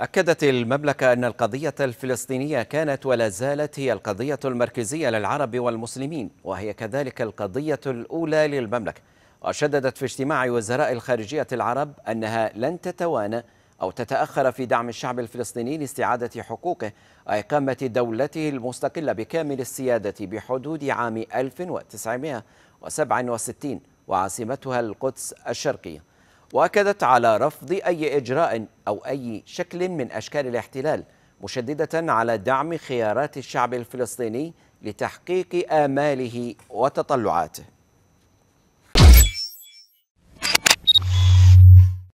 أكدت المملكة أن القضية الفلسطينية كانت ولا زالت هي القضية المركزية للعرب والمسلمين وهي كذلك القضية الأولى للمملكة وشددت في اجتماع وزراء الخارجية العرب أنها لن تتوانى أو تتأخر في دعم الشعب الفلسطيني لاستعادة حقوقه وإقامة دولته المستقلة بكامل السيادة بحدود عام 1967 وعاصمتها القدس الشرقية واكدت على رفض اي اجراء او اي شكل من اشكال الاحتلال مشدده على دعم خيارات الشعب الفلسطيني لتحقيق اماله وتطلعاته